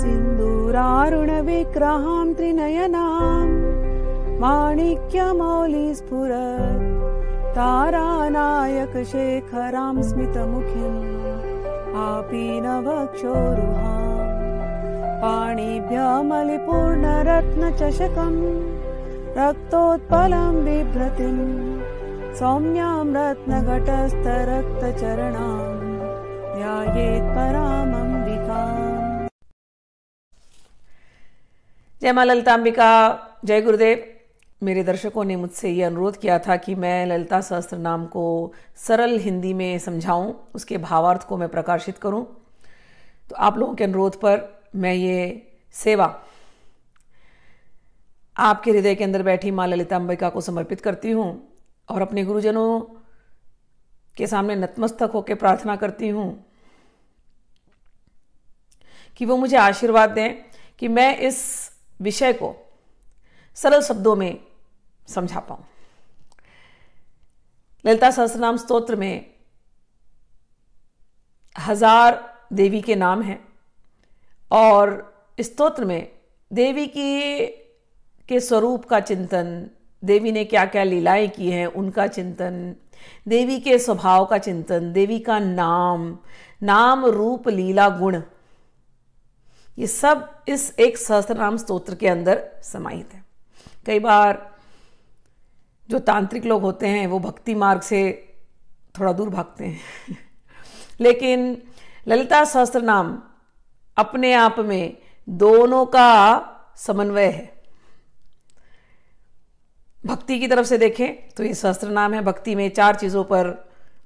सिन्दूरारुणविग्रहां त्रिनयनां वाणिक्यमौलि स्फुरत् तारानायकशेखरां स्मितमुखी आपीनवक्षोरुहा पाणिभ्या मलिपूर्णरत्नचषकम् रक्तोत्पलं बिभ्रति सौम्यां रत्नघटस्थरक्तचरणां ध्यायेत् परामम् जय माँ ललिताम्बिका जय गुरुदेव मेरे दर्शकों ने मुझसे ये अनुरोध किया था कि मैं ललिता सहस्त्र नाम को सरल हिंदी में समझाऊं उसके भावार्थ को मैं प्रकाशित करूं तो आप लोगों के अनुरोध पर मैं ये सेवा आपके हृदय के अंदर बैठी माँ ललिताम्बिका को समर्पित करती हूँ और अपने गुरुजनों के सामने नतमस्तक होकर प्रार्थना करती हूँ कि वो मुझे आशीर्वाद दें कि मैं इस विषय को सरल शब्दों में समझा पाऊं ललिता सहस्रनाम स्तोत्र में हजार देवी के नाम हैं और स्तोत्र में देवी की के स्वरूप का चिंतन देवी ने क्या क्या लीलाएं की हैं उनका चिंतन देवी के स्वभाव का चिंतन देवी का नाम नाम रूप लीला गुण ये सब इस एक सहस्त्र नाम स्त्रोत्र के अंदर समाहित है कई बार जो तांत्रिक लोग होते हैं वो भक्ति मार्ग से थोड़ा दूर भागते हैं लेकिन ललिता सहस्त्र नाम अपने आप में दोनों का समन्वय है भक्ति की तरफ से देखें तो ये सहस्त्र नाम है भक्ति में चार चीज़ों पर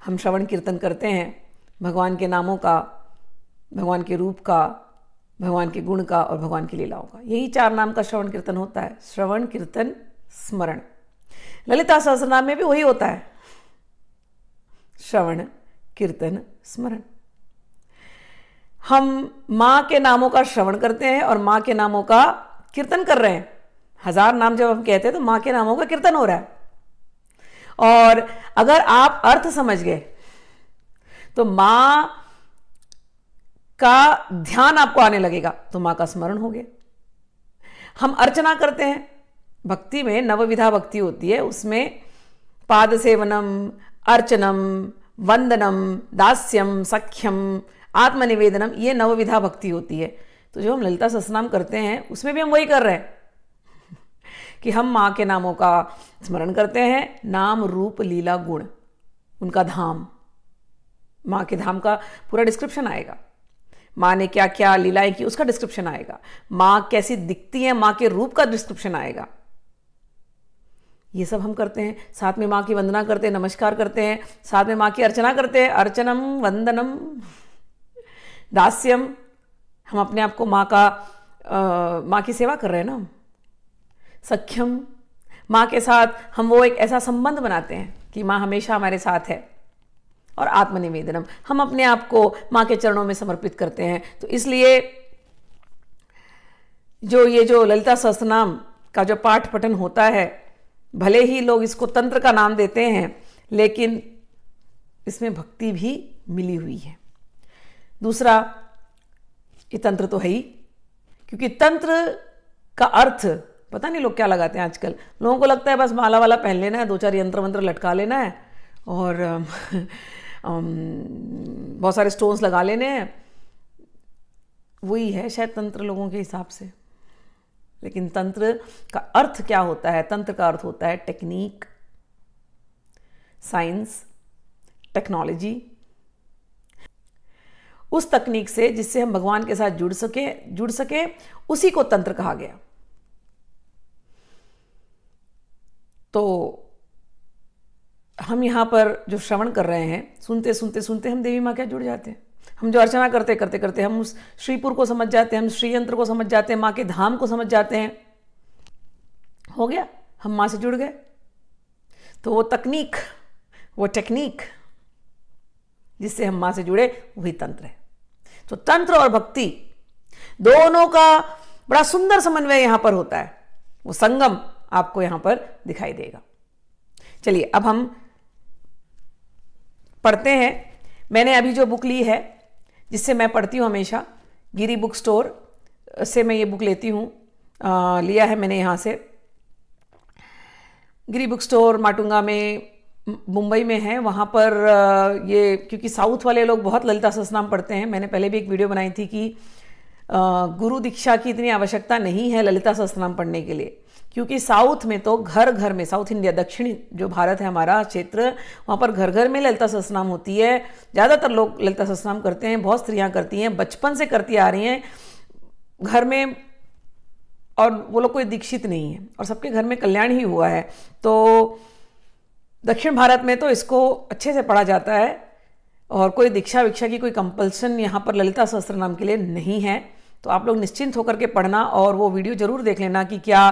हम श्रवण कीर्तन करते हैं भगवान के नामों का भगवान के रूप का भगवान के गुण का और भगवान की लीलाओं का यही चार नाम का श्रवण कीर्तन होता है श्रवण कीर्तन स्मरण ललिता नाम में भी वही होता है श्रवण कीर्तन स्मरण हम माँ के नामों का श्रवण करते हैं और माँ के नामों का कीर्तन कर रहे हैं हजार नाम जब हम कहते हैं तो माँ के नामों का कीर्तन हो रहा है और अगर आप अर्थ समझ गए तो माँ का ध्यान आपको आने लगेगा तो मां का स्मरण हो गया हम अर्चना करते हैं भक्ति में नवविधा भक्ति होती है उसमें पाद सेवनम अर्चनम वंदनम दास्यम सख्यम आत्मनिवेदनम ये नवविधा भक्ति होती है तो जो हम ललिता ससनाम करते हैं उसमें भी हम वही कर रहे हैं कि हम माँ के नामों का स्मरण करते हैं नाम रूप लीला गुण उनका धाम माँ के धाम का पूरा डिस्क्रिप्शन आएगा माँ ने क्या क्या लीलाएं की उसका डिस्क्रिप्शन आएगा माँ कैसी दिखती है माँ के रूप का डिस्क्रिप्शन आएगा ये सब हम करते हैं साथ में माँ की वंदना करते हैं नमस्कार करते हैं साथ में माँ की अर्चना करते हैं अर्चनम वंदनम दास्यम हम अपने आप को माँ का माँ की सेवा कर रहे हैं ना सख्यम माँ के साथ हम वो एक ऐसा संबंध बनाते हैं कि माँ हमेशा हमारे साथ है और आत्मनिवेदनम हम अपने आप को माँ के चरणों में समर्पित करते हैं तो इसलिए जो ये जो ललिता सहस्त्र नाम का जो पाठ पठन होता है भले ही लोग इसको तंत्र का नाम देते हैं लेकिन इसमें भक्ति भी मिली हुई है दूसरा ये तंत्र तो है ही क्योंकि तंत्र का अर्थ पता नहीं लोग क्या लगाते हैं आजकल लोगों को लगता है बस माला वाला पहन लेना है दो चार यंत्र वंत्र लटका लेना है और बहुत सारे स्टोन्स लगा लेने हैं वही है शायद तंत्र लोगों के हिसाब से लेकिन तंत्र का अर्थ क्या होता है तंत्र का अर्थ होता है टेक्निक साइंस टेक्नोलॉजी उस तकनीक से जिससे हम भगवान के साथ जुड़ सके जुड़ सके उसी को तंत्र कहा गया तो हम यहाँ पर जो श्रवण कर रहे हैं सुनते सुनते सुनते हम देवी माँ क्या जुड़ जाते हैं हम जो अर्चना करते करते करते हम उस श्रीपुर को समझ जाते हैं हम श्रीयंत्र को समझ जाते हैं माँ के धाम को समझ जाते हैं हो गया हम माँ से जुड़ गए तो वो तकनीक वो टेक्निक जिससे हम माँ से जुड़े वही तंत्र है तो तंत्र और भक्ति दोनों का बड़ा सुंदर समन्वय यहाँ पर होता है वो संगम आपको यहाँ पर दिखाई देगा चलिए अब हम पढ़ते हैं मैंने अभी जो बुक ली है जिससे मैं पढ़ती हूँ हमेशा गिरी बुक स्टोर से मैं ये बुक लेती हूँ लिया है मैंने यहाँ से गिरी बुक स्टोर माटुंगा में मुंबई में है वहाँ पर ये क्योंकि साउथ वाले लोग बहुत ललिता ससनाम पढ़ते हैं मैंने पहले भी एक वीडियो बनाई थी कि गुरु दीक्षा की इतनी आवश्यकता नहीं है ललिता ससनाम पढ़ने के लिए क्योंकि साउथ में तो घर घर में साउथ इंडिया दक्षिण जो भारत है हमारा क्षेत्र वहाँ पर घर घर में ललिता सस्नाम होती है ज़्यादातर लोग ललिता सस्नाम करते हैं बहुत स्त्रियाँ करती हैं बचपन से करती आ रही हैं घर में और वो लोग कोई दीक्षित नहीं है और सबके घर में कल्याण ही हुआ है तो दक्षिण भारत में तो इसको अच्छे से पढ़ा जाता है और कोई दीक्षा विक्षा की कोई कंपल्सन यहाँ पर ललिता सहस्त्र नाम के लिए नहीं है तो आप लोग निश्चिंत होकर के पढ़ना और वो वीडियो जरूर देख लेना कि क्या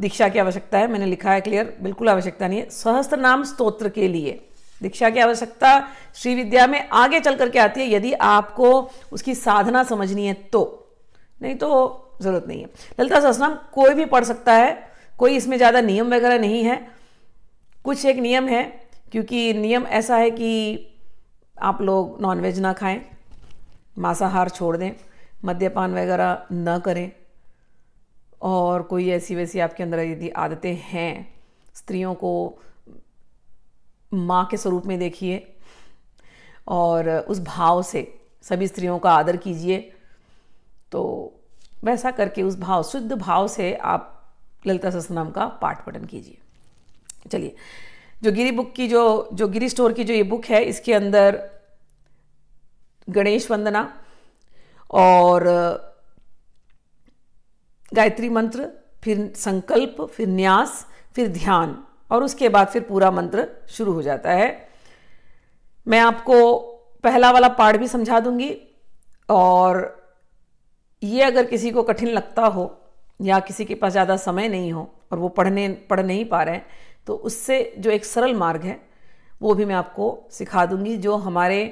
दीक्षा की आवश्यकता है मैंने लिखा है क्लियर बिल्कुल आवश्यकता नहीं है सहस्त्र नाम स्त्रोत्र के लिए दीक्षा की आवश्यकता श्री विद्या में आगे चल करके आती है यदि आपको उसकी साधना समझनी है तो नहीं तो ज़रूरत नहीं है ललिता नाम कोई भी पढ़ सकता है कोई इसमें ज़्यादा नियम वगैरह नहीं है कुछ एक नियम है क्योंकि नियम ऐसा है कि आप लोग नॉनवेज ना खाएं मांसाहार छोड़ दें मद्यपान वगैरह न करें और कोई ऐसी वैसी आपके अंदर यदि आदतें हैं स्त्रियों को माँ के स्वरूप में देखिए और उस भाव से सभी स्त्रियों का आदर कीजिए तो वैसा करके उस भाव शुद्ध भाव से आप ललिता सस्नाम का पाठ पठन कीजिए चलिए जो गिरी बुक की जो जो गिरी स्टोर की जो ये बुक है इसके अंदर गणेश वंदना और गायत्री मंत्र फिर संकल्प फिर न्यास फिर ध्यान और उसके बाद फिर पूरा मंत्र शुरू हो जाता है मैं आपको पहला वाला पाठ भी समझा दूंगी और ये अगर किसी को कठिन लगता हो या किसी के पास ज़्यादा समय नहीं हो और वो पढ़ने पढ़ नहीं पा रहे हैं तो उससे जो एक सरल मार्ग है वो भी मैं आपको सिखा दूंगी जो हमारे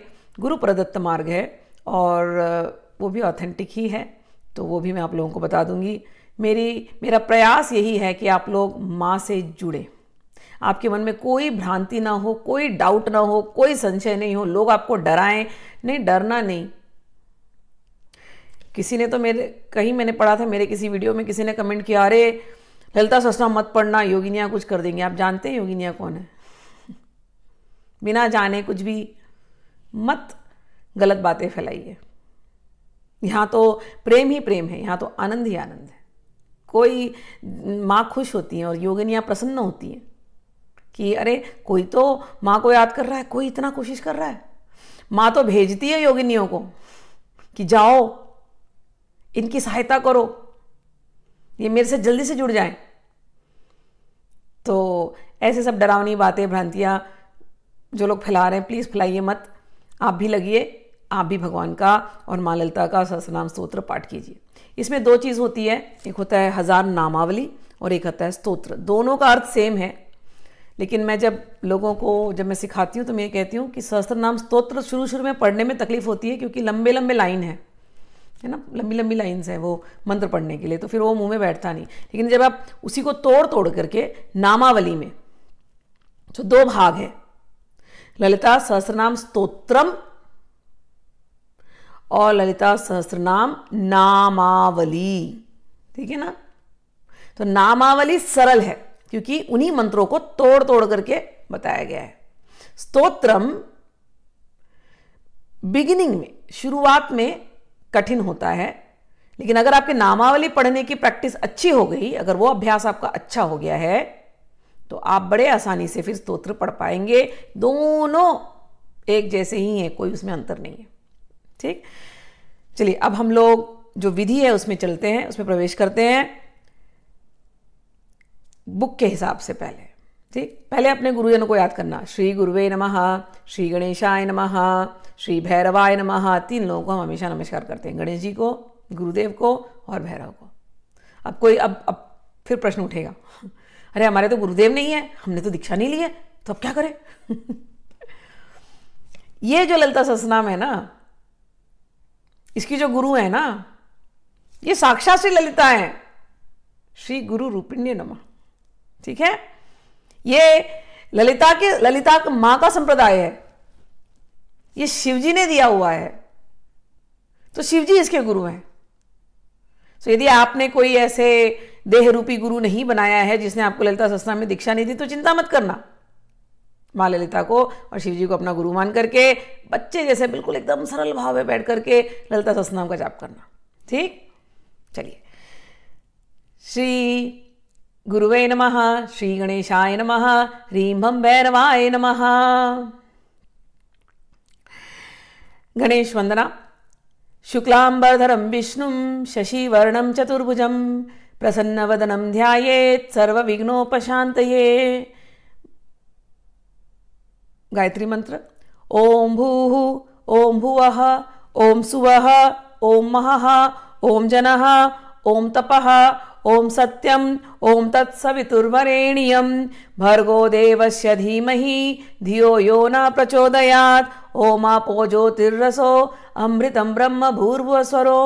गुरु प्रदत्त मार्ग है और वो भी ऑथेंटिक ही है तो वो भी मैं आप लोगों को बता दूंगी मेरी मेरा प्रयास यही है कि आप लोग माँ से जुड़े आपके मन में कोई भ्रांति ना हो कोई डाउट ना हो कोई संशय नहीं हो लोग आपको डराएं नहीं डरना नहीं किसी ने तो मेरे कहीं मैंने पढ़ा था मेरे किसी वीडियो में किसी ने कमेंट किया अरे ललता सस्ता मत पढ़ना योगिनिया कुछ कर देंगे आप जानते हैं योगिनिया कौन है बिना जाने कुछ भी मत गलत बातें फैलाइए यहाँ तो प्रेम ही प्रेम है यहाँ तो आनंद ही आनंद है कोई माँ खुश होती हैं और योगिनियाँ प्रसन्न होती हैं कि अरे कोई तो माँ को याद कर रहा है कोई इतना कोशिश कर रहा है माँ तो भेजती है योगिनियों को कि जाओ इनकी सहायता करो ये मेरे से जल्दी से जुड़ जाए तो ऐसे सब डरावनी बातें भ्रांतियाँ जो लोग फैला रहे हैं प्लीज़ फैलाइए मत आप भी लगिए आप भी भगवान का और माँ ललिता का सहस्त्रनाम स्तोत्र पाठ कीजिए इसमें दो चीज़ होती है एक होता है हज़ार नामावली और एक होता है स्तोत्र दोनों का अर्थ सेम है लेकिन मैं जब लोगों को जब मैं सिखाती हूँ तो मैं ये कहती हूँ कि नाम स्त्रोत्र शुरू शुरू में पढ़ने में तकलीफ होती है क्योंकि लंबे लंबे लाइन है है ना लंबी लंबी लाइन्स हैं वो मंत्र पढ़ने के लिए तो फिर वो मुंह में बैठता नहीं लेकिन जब आप उसी को तोड़ तोड़ करके नामावली में तो दो भाग है ललिता नाम स्त्रोत्रम और ललिता सहस्त्र नाम नामावली ठीक है ना तो नामावली सरल है क्योंकि उन्हीं मंत्रों को तोड़ तोड़ करके बताया गया है स्तोत्रम बिगिनिंग में शुरुआत में कठिन होता है लेकिन अगर आपके नामावली पढ़ने की प्रैक्टिस अच्छी हो गई अगर वो अभ्यास आपका अच्छा हो गया है तो आप बड़े आसानी से फिर स्तोत्र पढ़ पाएंगे दोनों एक जैसे ही हैं कोई उसमें अंतर नहीं है ठीक चलिए अब हम लोग जो विधि है उसमें चलते हैं उसमें प्रवेश करते हैं बुक के हिसाब से पहले ठीक पहले अपने गुरुजनों को याद करना श्री गुरुवे नमः श्री गणेशाय नमः श्री भैरवाय नमः तीन लोगों को हम हमेशा नमस्कार करते हैं गणेश जी को गुरुदेव को और भैरव को अब कोई अब अब फिर प्रश्न उठेगा अरे हमारे तो गुरुदेव नहीं है हमने तो दीक्षा नहीं ली है तो अब क्या करें ये जो ललता ससनाम है ना इसकी जो गुरु है ना ये साक्षात श्री ललिता है श्री गुरु रूपिण्य नमा ठीक है ये ललिता के ललिता मां का संप्रदाय है ये शिवजी ने दिया हुआ है तो शिवजी इसके गुरु हैं तो यदि आपने कोई ऐसे देह रूपी गुरु नहीं बनाया है जिसने आपको ललिता संस्था में दीक्षा नहीं दी तो चिंता मत करना माँ ललिता को और शिव जी को अपना गुरु मान करके बच्चे जैसे बिल्कुल एकदम सरल भाव में बैठ करके ललिता सस्नाम का जाप करना ठीक चलिए श्री गुरुवे नम श्री गणेशाय नम ह्रीं हम भैरवाय नम गणेश वंदना शुक्लांबरधरम विष्णु शशिवर्णम चतुर्भुज प्रसन्न वदनम ध्यात सर्व विघ्नोपशात गायत्री मंत्र ओम भू ओम भुव ओम सुव ओम मह ओम जन ओम तप ओम सत्यम ओम तत्सवितुर्वरेण्यम भर्गो देवस्य धीमहि धियो यो न प्रचोदयात ओम आपो ज्योतिर्रसो अमृतम ब्रह्म भूर्वस्वरो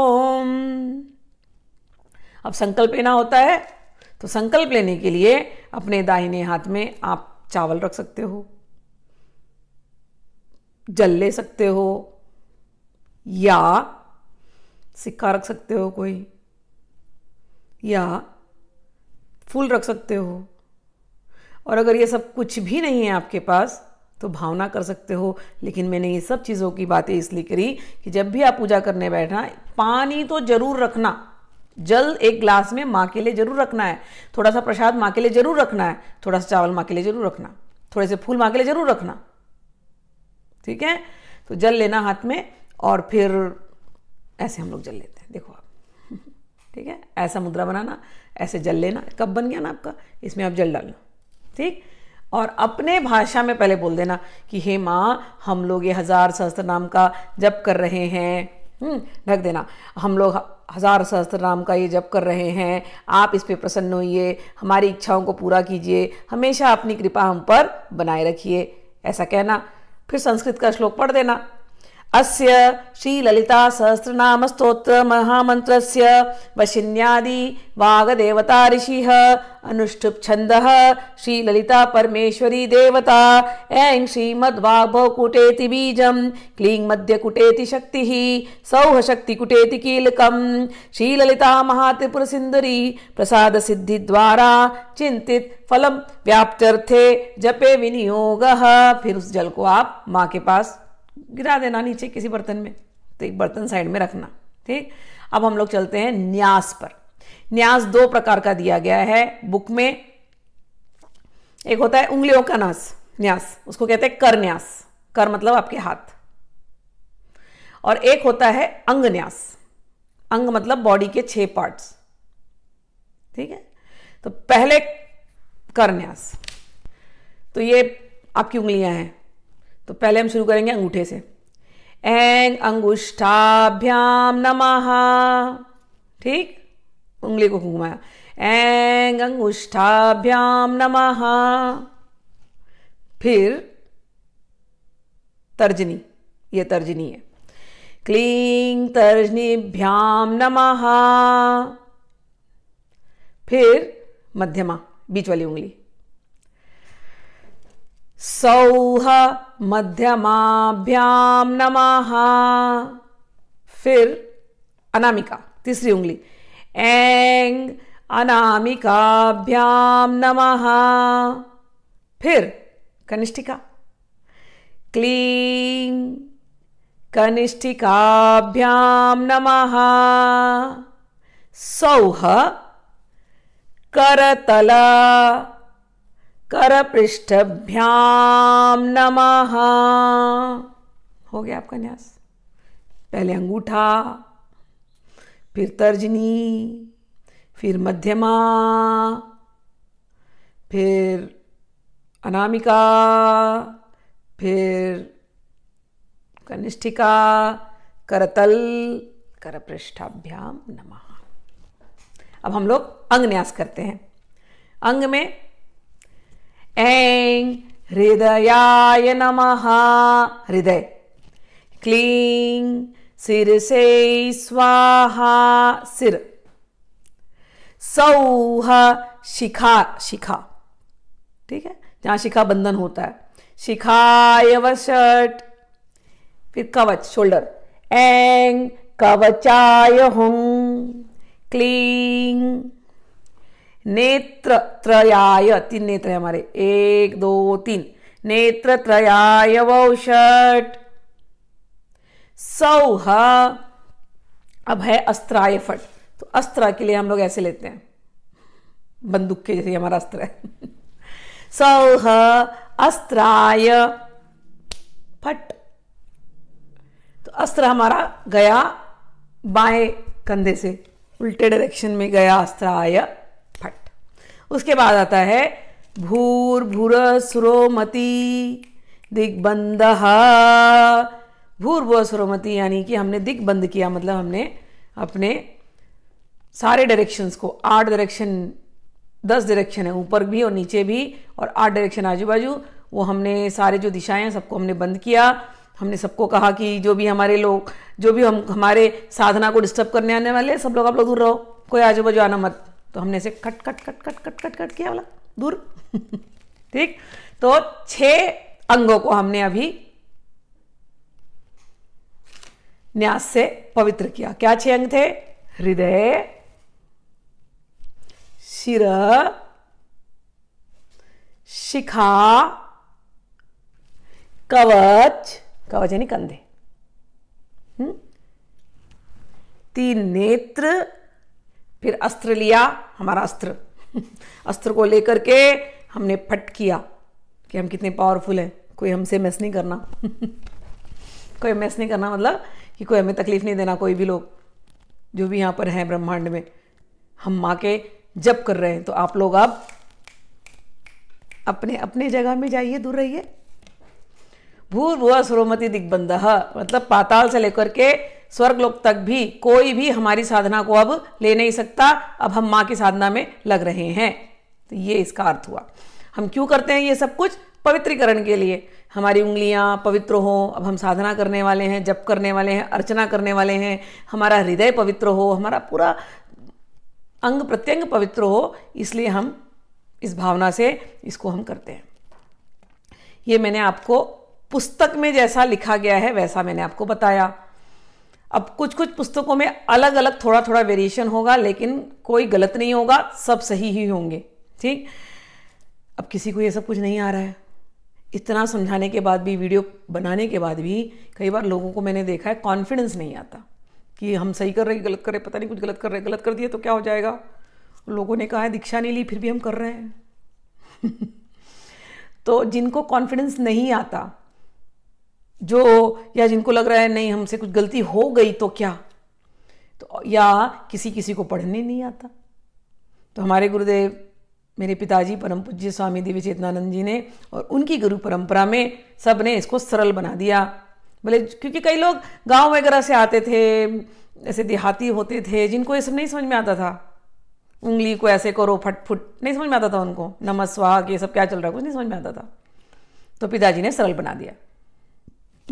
अब संकल्प लेना होता है तो संकल्प लेने के लिए अपने दाहिने हाथ में आप चावल रख सकते हो जल ले सकते हो या सिक्का रख सकते हो कोई या फूल रख सकते हो और अगर ये सब कुछ भी नहीं है आपके पास तो भावना कर सकते हो लेकिन मैंने ये सब चीज़ों की बातें इसलिए करी कि जब भी आप पूजा करने बैठना पानी तो जरूर रखना जल एक ग्लास में माँ के लिए जरूर रखना है थोड़ा सा प्रसाद माँ के लिए जरूर रखना है थोड़ा सा चावल माँ के लिए जरूर रखना थोड़े से फूल माँ के लिए जरूर रखना ठीक है तो जल लेना हाथ में और फिर ऐसे हम लोग जल लेते हैं देखो आप ठीक है ऐसा मुद्रा बनाना ऐसे जल लेना कब बन गया ना आपका इसमें आप जल डालना ठीक और अपने भाषा में पहले बोल देना कि हे माँ हम लोग ये हजार सहस्त्र नाम का जप कर रहे हैं हम्म, ढक देना हम लोग हजार सहस्त्र नाम का ये जप कर रहे हैं आप इस पे प्रसन्न होइए हमारी इच्छाओं को पूरा कीजिए हमेशा अपनी कृपा हम पर बनाए रखिए ऐसा कहना फिर संस्कृत का श्लोक पढ़ देना अस्य श्रीललितासहस्रनामस्तोत्रमहामन्त्रस्य वशिन्यादि वागदेवता ऋषिः अनुष्टुप् छन्दः ललिता परमेश्वरी देवता ऐं श्रीमद्वाग्भवकुटेति बीजं क्लीं मध्यकुटेति शक्तिः सौहशक्तिकुटेति कीलकं प्रसाद सिद्धि द्वारा चिंतित फलम व्याप्त्यर्थे जपे विनियोगः फिर उस जल को आप माँ के पास गिरा देना नीचे किसी बर्तन में तो एक बर्तन साइड में रखना ठीक अब हम लोग चलते हैं न्यास पर न्यास दो प्रकार का दिया गया है बुक में एक होता है उंगलियों का नास न्यास उसको कहते हैं कर न्यास कर मतलब आपके हाथ और एक होता है अंग न्यास अंग मतलब बॉडी के छह पार्ट्स ठीक है तो पहले कर न्यास तो ये आपकी उंगलियां हैं तो पहले हम शुरू करेंगे अंगूठे से एंग अंगुष्ठाभ्याम नमः ठीक उंगली को घुमाया एंग अंगुष्ठाभ्याम नमः फिर तर्जनी ये तर्जनी है क्लीं तर्जनीभ्याम नमः फिर मध्यमा बीच वाली उंगली सौह मध्यमाभ्याम नमः फिर अनामिका तीसरी उंगली एंग अनामिकाभ्याम नमः फिर कनिष्ठिका क्लीं कनिष्ठिकाभ्याम नमः सौह करतला करपृष्ठभ्याम नमः हो गया आपका न्यास पहले अंगूठा फिर तर्जनी फिर मध्यमा फिर अनामिका फिर कनिष्ठिका करतल करपृष्ठाभ्याम नमः अब हम लोग अंग न्यास करते हैं अंग में ऐं हृदयाय नमः हृदय क्लीं सिरसे स्वाहा सिर सौह शिखा शिखा ठीक है जहां शिखा बंधन होता है शिखाय शर्ट फिर कवच शोल्डर एंग कवचाय हूं क्लीं नेत्र त्रयाय तीन नेत्र है हमारे एक दो तीन नेत्र त्रयाय वोषट सौह अब है अस्त्राय फट तो अस्त्र के लिए हम लोग ऐसे लेते हैं बंदूक के जैसे हमारा अस्त्र है सौह अस्त्राय फट तो अस्त्र हमारा गया बाएं कंधे से उल्टे डायरेक्शन में गया अस्त्राय उसके बाद आता है भूर भूर सुरोमती दिग्बंद भूर भूर मती यानी कि हमने दिग्बंद किया मतलब हमने अपने सारे डायरेक्शंस को आठ डायरेक्शन दस डायरेक्शन है ऊपर भी और नीचे भी और आठ डायरेक्शन आजू बाजू वो हमने सारे जो दिशाएं हैं सबको हमने बंद किया हमने सबको कहा कि जो भी हमारे लोग जो भी हम हमारे साधना को डिस्टर्ब करने आने वाले सब लोग आप लोग दूर रहो कोई आजू बाजू आना मत तो हमने इसे cut cut cut cut cut cut cut किया वाला दूर ठीक तो छह अंगों को हमने अभी न्यास से पवित्र किया क्या छह अंग थे हृदय शिर शिखा कवच कवच यानी कंधे हम्म, तीन नेत्र फिर अस्त्र लिया हमारा अस्त्र अस्त्र को लेकर के हमने फट किया कि हम कितने पावरफुल हैं कोई हमसे मैस नहीं करना कोई मैस नहीं करना मतलब कि कोई हमें तकलीफ नहीं देना कोई भी लोग जो भी यहाँ पर हैं ब्रह्मांड में हम माँ के जप कर रहे हैं तो आप लोग अब अपने अपने जगह में जाइए दूर रहिए भूर्भुआ सुरोमति दिग्बंध मतलब पाताल से लेकर के स्वर्गलोक तक भी कोई भी हमारी साधना को अब ले नहीं सकता अब हम माँ की साधना में लग रहे हैं तो ये इसका अर्थ हुआ हम क्यों करते हैं ये सब कुछ पवित्रीकरण के लिए हमारी उंगलियाँ पवित्र हो अब हम साधना करने वाले हैं जप करने वाले हैं अर्चना करने वाले हैं हमारा हृदय पवित्र हो हमारा पूरा अंग प्रत्यंग पवित्र हो इसलिए हम इस भावना से इसको हम करते हैं ये मैंने आपको पुस्तक में जैसा लिखा गया है वैसा मैंने आपको बताया अब कुछ कुछ पुस्तकों में अलग अलग थोड़ा थोड़ा वेरिएशन होगा लेकिन कोई गलत नहीं होगा सब सही ही होंगे ठीक अब किसी को ये सब कुछ नहीं आ रहा है इतना समझाने के बाद भी वीडियो बनाने के बाद भी कई बार लोगों को मैंने देखा है कॉन्फिडेंस नहीं आता कि हम सही कर रहे हैं गलत कर रहे पता नहीं कुछ गलत कर रहे गलत कर दिए तो क्या हो जाएगा लोगों ने कहा है दीक्षा नहीं ली फिर भी हम कर रहे हैं तो जिनको कॉन्फिडेंस नहीं आता जो या जिनको लग रहा है नहीं हमसे कुछ गलती हो गई तो क्या तो या किसी किसी को पढ़ने नहीं आता तो हमारे गुरुदेव मेरे पिताजी परम पूज्य स्वामी देवी चेतनानंद जी ने और उनकी गुरु परंपरा में सब ने इसको सरल बना दिया भले क्योंकि कई लोग गांव वगैरह से आते थे ऐसे देहाती होते थे जिनको ये सब नहीं समझ में आता था उंगली को ऐसे करो फट फुट नहीं समझ में आता था उनको नमस्वाग ये सब क्या चल रहा है कुछ नहीं समझ में आता था तो पिताजी ने सरल बना दिया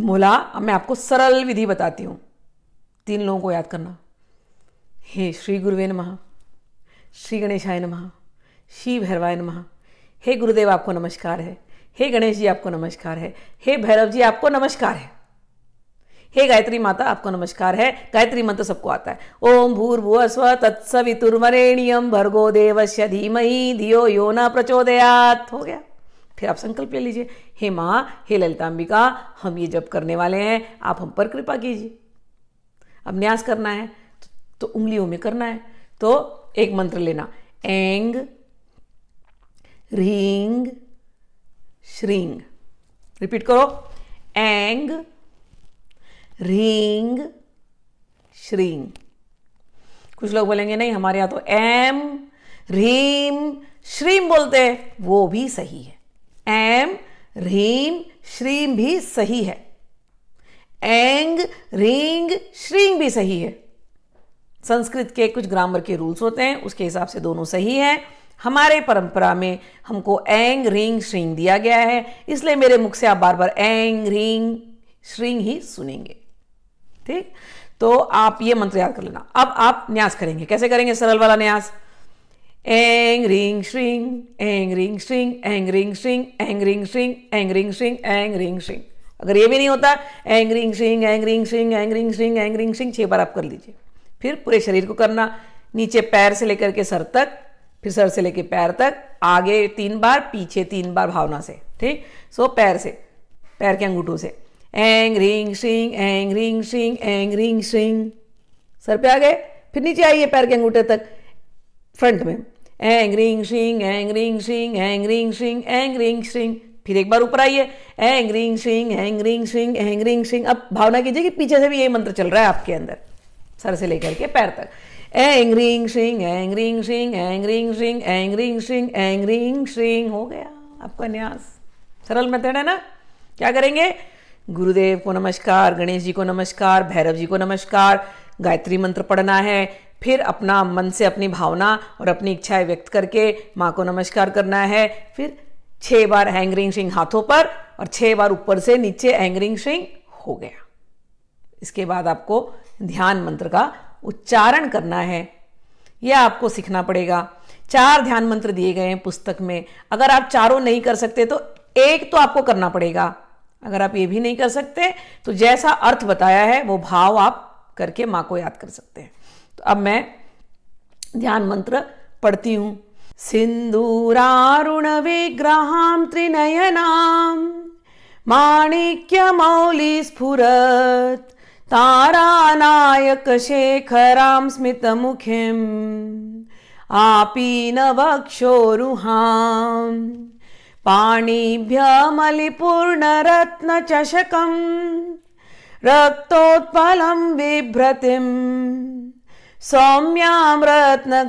मोला अब मैं आपको सरल विधि बताती हूँ तीन लोगों को याद करना हे श्री गुरुवे नम श्री गणेशाय नम श्री भैरवाय नम हे गुरुदेव आपको नमस्कार है हे गणेश जी आपको नमस्कार है हे भैरव जी आपको नमस्कार है हे गायत्री माता आपको नमस्कार है गायत्री मंत्र सबको आता है ओम भूर्भुव स्व तत्सवितुर्वरेण्यम भर्गो देवस्य धीमहि धियो यो न प्रचोदयात हो गया फिर आप संकल्प ले लीजिए हे माँ हे ललिता अंबिका हम ये जब करने वाले हैं आप हम पर कृपा कीजिए अब न्यास करना है तो, तो उंगलियों में करना है तो एक मंत्र लेना एंग रिंग श्रींग रिपीट करो एंग रिंग श्रींग कुछ लोग बोलेंगे नहीं हमारे यहां तो एम रीम श्रीम बोलते हैं वो भी सही है एम रीम श्रीम भी सही है एंग रिंग श्रींग भी सही है संस्कृत के कुछ ग्रामर के रूल्स होते हैं उसके हिसाब से दोनों सही हैं हमारे परंपरा में हमको एंग रिंग श्रींग दिया गया है इसलिए मेरे मुख से आप बार बार एंग रिंग श्रींग ही सुनेंगे ठीक तो आप ये मंत्र याद कर लेना अब आप न्यास करेंगे कैसे करेंगे सरल वाला न्यास Eng ring श्रिंग एंग रिंग श्रिंग एंग रिंग श्रिंग एंग रिंग श्रिंग एंग रिंग श्रिंग एंग रिंग श्रिंग अगर ये भी नहीं होता एंग रिंग श्रिंग एंग रिंग श्रिंग एंग रिंग श्रिंग एंग रिंग श्रिंग छह बार आप कर लीजिए फिर पूरे शरीर को करना नीचे पैर से लेकर के सर तक फिर सर से लेकर पैर तक आगे तीन बार पीछे तीन बार भावना से ठीक सो पैर से पैर के अंगूठों से एंग रिंग श्रिंग एंग रिंग श्रिंग एंग रिंग श्रिंग सर पे आ गए फिर नीचे आइए पैर के अंगूठे तक फ्रंट में एंग रिंग सिंग एंग रिंग सिंग एंग रिंग सिंग एंग रिंग सिंग फिर एक बार ऊपर आइए एंग रिंग सिंग एंग रिंग सिंग एंग रिंग सिंग अब भावना कीजिए कि पीछे से भी ये मंत्र चल रहा है आपके अंदर सर से लेकर के पैर तक एंग रिंग सिंग एंग रिंग सिंग एंग रिंग सिंग एंग रिंग सिंग एंग रिंग सिंग हो गया आपका न्यास सरल मेथड है ना क्या करेंगे गुरुदेव को नमस्कार गणेश जी को नमस्कार भैरव जी को नमस्कार गायत्री मंत्र पढ़ना है फिर अपना मन से अपनी भावना और अपनी इच्छाएं व्यक्त करके माँ को नमस्कार करना है फिर छह बार हैंगरिंग श्रिंग हाथों पर और छह बार ऊपर से नीचे हैंगरिंग श्रिंग हो गया इसके बाद आपको ध्यान मंत्र का उच्चारण करना है यह आपको सीखना पड़ेगा चार ध्यान मंत्र दिए गए हैं पुस्तक में अगर आप चारों नहीं कर सकते तो एक तो आपको करना पड़ेगा अगर आप ये भी नहीं कर सकते तो जैसा अर्थ बताया है वो भाव आप करके माँ को याद कर सकते हैं तो अब मैं ध्यान मंत्र पढ़ती हूँ सिंदूरारुण विग्रहां न माणिक्यमौलिस्फुरत् पाणीभ्य मलिपूर्ण रत्न चषकम रक्तोत्पल बिभ्रतिम् सौम्यां रत्नघटस्थरक्तचरणां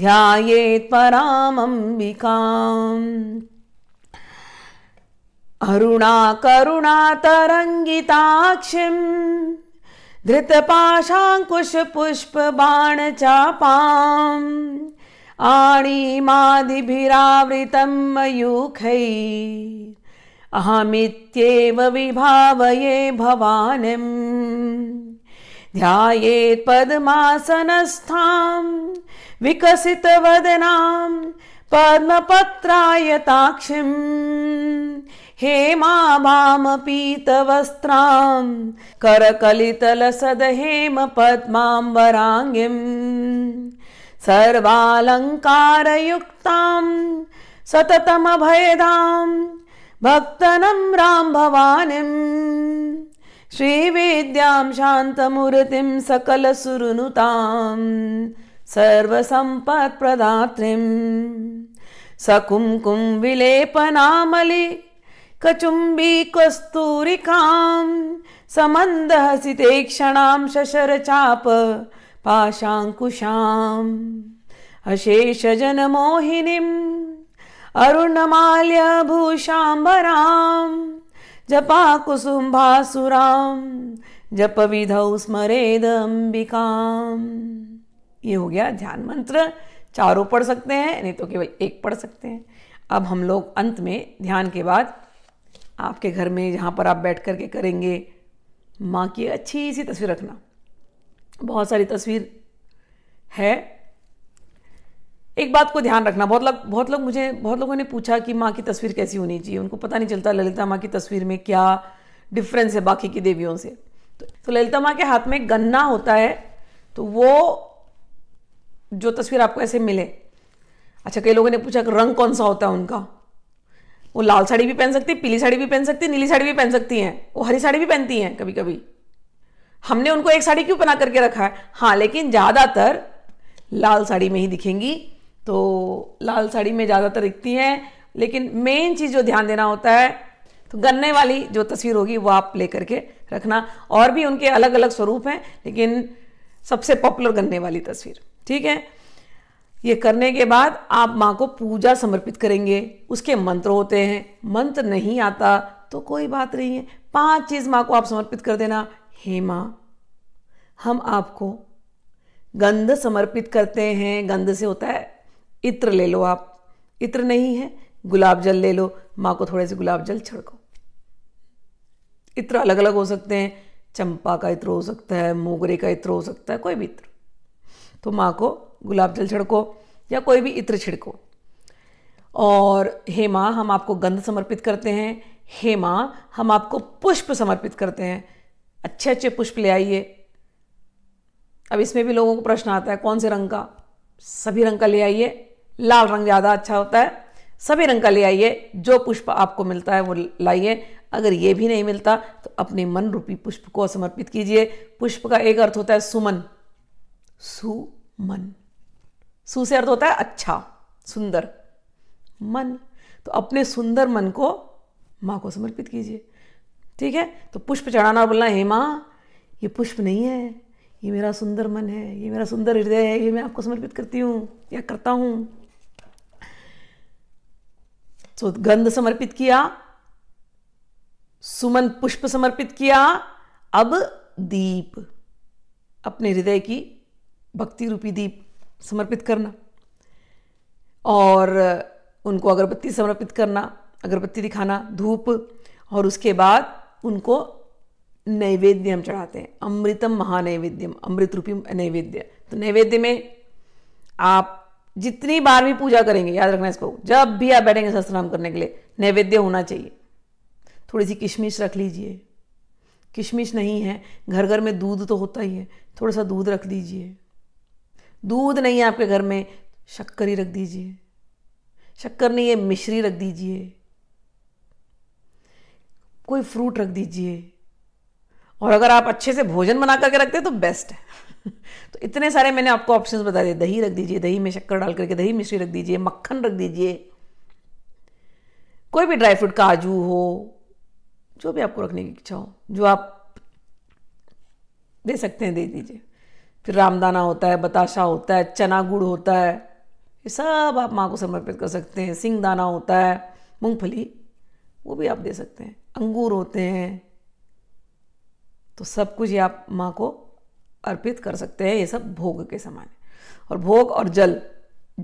ध्यायेत् परामम्बिकाम् अरुणा करुणातरङ्गिताक्षिम् आणीमादिभिरावृतं मयूखै अहमित्येव विभावये भवानिम् ध्याये पद्मासनस्थां विकसितवदनां पद्मपत्रायताक्षिं हेमा मामपीतवस्त्रां करकलितलसद हेम पद्माम्बराङ्गीं सर्वालङ्कारयुक्तां सततमभेदाम् भक्तनं राम्भवानीं श्रीविद्यां शान्तमूर्तिं सकलसुरुनुतां सर्वसम्पत्प्रदात्रीं सकुंकुं विलेपनामलिकचुम्बीकस्तूरिकां समन्दहसितेक्षणां शशरचाप पाशाङ्कुशाम् अशेषजनमोहिनीम् जप विधौ जपविधौ स्मरेदम्बिकाम् ये हो गया ध्यान मंत्र चारों पढ़ सकते हैं नहीं तो केवल एक पढ़ सकते हैं अब हम लोग अंत में ध्यान के बाद आपके घर में जहाँ पर आप बैठ कर के करेंगे माँ की अच्छी सी तस्वीर रखना बहुत सारी तस्वीर है एक बात को ध्यान रखना बहुत लोग बहुत लोग मुझे बहुत लोगों ने पूछा कि माँ की तस्वीर कैसी होनी चाहिए उनको पता नहीं चलता ललिता माँ की तस्वीर में क्या डिफरेंस है बाकी की देवियों से तो, तो ललिता माँ के हाथ में गन्ना होता है तो वो जो तस्वीर आपको ऐसे मिले अच्छा कई लोगों ने पूछा कि रंग कौन सा होता है उनका वो लाल साड़ी भी पहन सकती है पीली साड़ी भी पहन सकती है नीली साड़ी भी पहन सकती हैं वो हरी साड़ी भी पहनती हैं कभी कभी हमने उनको एक साड़ी क्यों पहना करके रखा है हाँ लेकिन ज़्यादातर लाल साड़ी में ही दिखेंगी तो लाल साड़ी में ज़्यादातर दिखती हैं लेकिन मेन चीज़ जो ध्यान देना होता है तो गन्ने वाली जो तस्वीर होगी वो आप ले करके रखना और भी उनके अलग अलग स्वरूप हैं लेकिन सबसे पॉपुलर गन्ने वाली तस्वीर ठीक है ये करने के बाद आप माँ को पूजा समर्पित करेंगे उसके मंत्र होते हैं मंत्र नहीं आता तो कोई बात नहीं है पांच चीज़ माँ को आप समर्पित कर देना हे माँ हम आपको गंध समर्पित करते हैं गंध से होता है इत्र ले लो आप इत्र नहीं है गुलाब जल ले लो माँ को थोड़े से गुलाब जल छिड़को इत्र अलग अलग हो सकते हैं चंपा का इत्र हो सकता है मोगरे का इत्र हो सकता है कोई भी इत्र तो माँ को गुलाब जल छिड़को या कोई भी इत्र छिड़को और हे माँ हम आपको गंध समर्पित करते हैं हे माँ हम आपको पुष्प समर्पित करते हैं अच्छे अच्छे पुष्प ले आइए अब इसमें भी लोगों को प्रश्न आता है कौन से रंग का सभी रंग का ले आइए लाल रंग ज़्यादा अच्छा होता है सभी रंग का ले आइए जो पुष्प आपको मिलता है वो लाइए अगर ये भी नहीं मिलता तो अपने मन रूपी पुष्प को समर्पित कीजिए पुष्प का एक अर्थ होता है सुमन सुमन सु से अर्थ होता है अच्छा सुंदर मन तो अपने सुंदर मन को माँ को समर्पित कीजिए ठीक है तो पुष्प चढ़ाना और बोलना हे माँ ये पुष्प नहीं है ये मेरा सुंदर मन है ये मेरा सुंदर हृदय है ये मैं आपको समर्पित करती हूँ या करता हूँ तो गंध समर्पित किया सुमन पुष्प समर्पित किया अब दीप अपने हृदय की भक्ति रूपी दीप समर्पित करना और उनको अगरबत्ती समर्पित करना अगरबत्ती दिखाना धूप और उसके बाद उनको नैवेद्य हम चढ़ाते हैं अमृतम महानैवेद्यम अमृत रूपी नैवेद्य तो नैवेद्य में आप जितनी बार भी पूजा करेंगे याद रखना इसको जब भी आप बैठेंगे सहस्त्र करने के लिए नैवेद्य होना चाहिए थोड़ी सी किशमिश रख लीजिए किशमिश नहीं है घर घर में दूध तो होता ही है थोड़ा सा दूध रख दीजिए दूध नहीं है आपके घर में शक्कर ही रख दीजिए शक्कर नहीं है मिश्री रख दीजिए कोई फ्रूट रख दीजिए और अगर आप अच्छे से भोजन बना करके रखते हैं तो बेस्ट है तो इतने सारे मैंने आपको ऑप्शंस बता दिए दही रख दीजिए दही में शक्कर डाल करके दही मिश्री रख दीजिए मक्खन रख दीजिए कोई भी ड्राई फ्रूट काजू हो जो भी आपको रखने की इच्छा हो जो आप दे सकते हैं दे दीजिए फिर रामदाना होता है बताशा होता है चना गुड़ होता है ये सब आप माँ को समर्पित कर सकते हैं सिंग दाना होता है मूंगफली वो भी आप दे सकते हैं अंगूर होते हैं तो सब कुछ ये आप माँ को अर्पित कर सकते हैं ये सब भोग के समान है और भोग और जल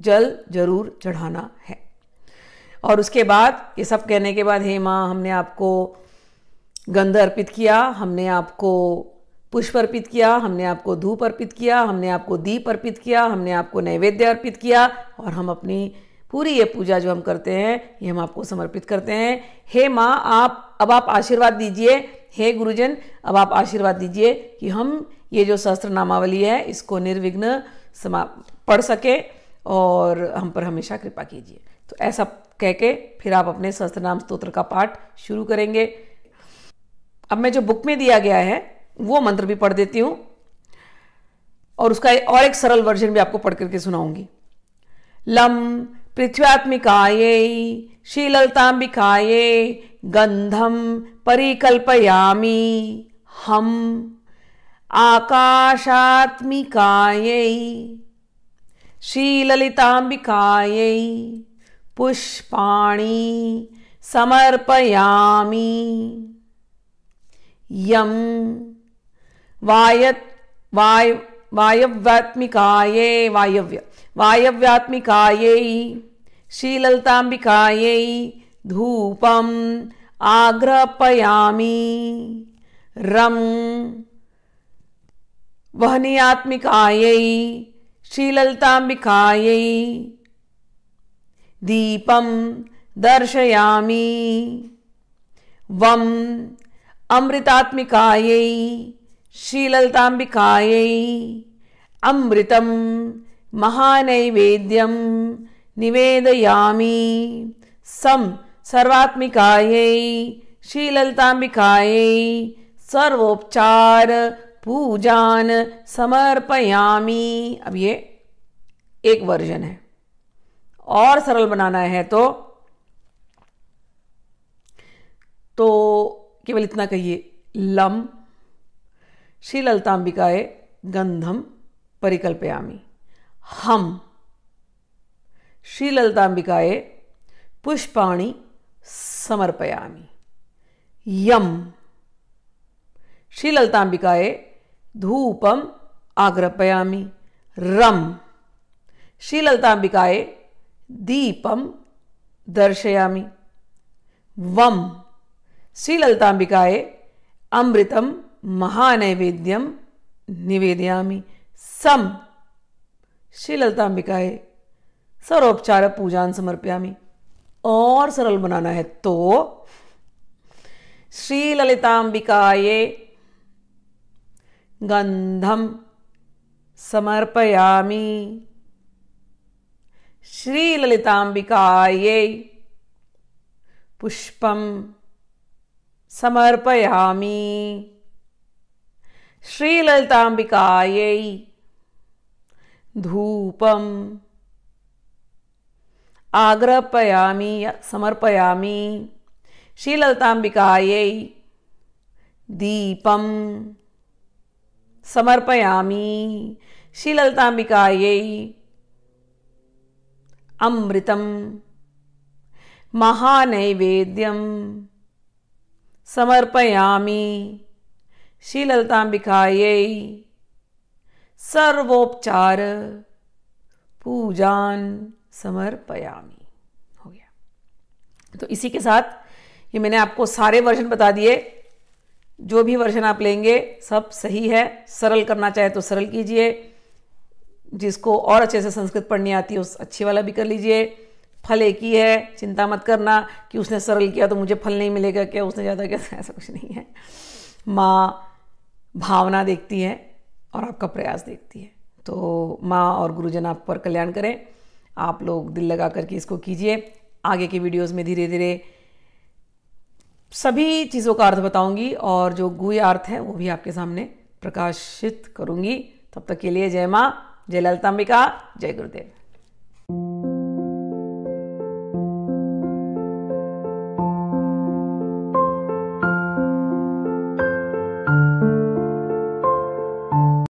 जल जरूर चढ़ाना है और उसके बाद ये सब कहने के बाद हे माँ हमने आपको गंध अर्पित किया हमने आपको पुष्प अर्पित किया हमने आपको धूप अर्पित किया हमने आपको दीप अर्पित किया हमने आपको नैवेद्य अर्पित किया और हम अपनी पूरी ये पूजा जो हम करते हैं ये हम आपको समर्पित करते हैं हे माँ आप अब आप आशीर्वाद दीजिए हे गुरुजन अब आप आशीर्वाद दीजिए कि हम ये जो सहस्त्र नामावली है इसको निर्विघ्न समा पढ़ सके और हम पर हमेशा कृपा कीजिए तो ऐसा कह के फिर आप अपने सहस्त्र नाम स्त्रोत्र का पाठ शुरू करेंगे अब मैं जो बुक में दिया गया है वो मंत्र भी पढ़ देती हूँ और उसका और एक सरल वर्जन भी आपको पढ़ करके सुनाऊंगी लम पृथ्व्यात्मिकाये शीललताम्बिकाये गंधम परिकल्पयामी हम आकाशात्मिकायै शीलिताम्बिकायै पुष्पाणि समर्पयामि यं वाय वाय् वायव्यात्मिकायै वायव्या वायव्यात्मिकायै शीलिताम्बिकायै धूपम् आग्रपयामि रम् वह्नियात्मिकायै शीलताम्बिकायै दीपं दर्शयामि वम् अमृतात्मिकायै शीलताम्बिकायै अमृतं महानैवेद्यं निवेदयामि सं सर्वात्मिकायै शीलताम्बिकायै सर्वोपचार पूजान समर्पयामी अब ये एक वर्जन है और सरल बनाना है तो तो केवल इतना कहिए लम श्री ललताम्बिकाए गंधम परिकल्पयामी हम श्री ललताम्बिकाए पुष्पाणी समर्पयामी यम श्री ललताम्बिकाए धूपम आग्रपयामी रम श्रीललतांबिकाए दीपम दर्शयामी वम श्रीललतांबिकाए अमृतम महानैवेद्यम निवेदयामी सम श्रीललतांबिकाए सर्वोपचार पूजान समर्पयामी और सरल बनाना है तो श्री गन्धं समर्पयामि श्रीललिताम्बिकायै पुष्पं समर्पयामि श्रीललिताम्बिकायै धूपम् आग्रपयामि समर्पयामि श्रीललिताम्बिकायै दीपम समर्पयामी श्रीललतांबिकायै अमृतम महानैवेद्यम समर्पयामी श्रीललतांबिकायै सर्वोपचार पूजान समर्पयामी हो गया तो इसी के साथ ये मैंने आपको सारे वर्जन बता दिए जो भी वर्जन आप लेंगे सब सही है सरल करना चाहे तो सरल कीजिए जिसको और अच्छे से संस्कृत पढ़नी आती है उस अच्छे वाला भी कर लीजिए फल एक ही है चिंता मत करना कि उसने सरल किया तो मुझे फल नहीं मिलेगा क्या उसने ज़्यादा क्या तो ऐसा कुछ नहीं है माँ भावना देखती है और आपका प्रयास देखती है तो माँ और गुरुजन आप पर कल्याण करें आप लोग दिल लगा करके इसको कीजिए आगे के वीडियोस में धीरे धीरे सभी चीज़ों का अर्थ बताऊंगी और जो गुह अर्थ है वो भी आपके सामने प्रकाशित करूंगी तब तक के लिए जय माँ जय ललिताम्बिका जय गुरुदेव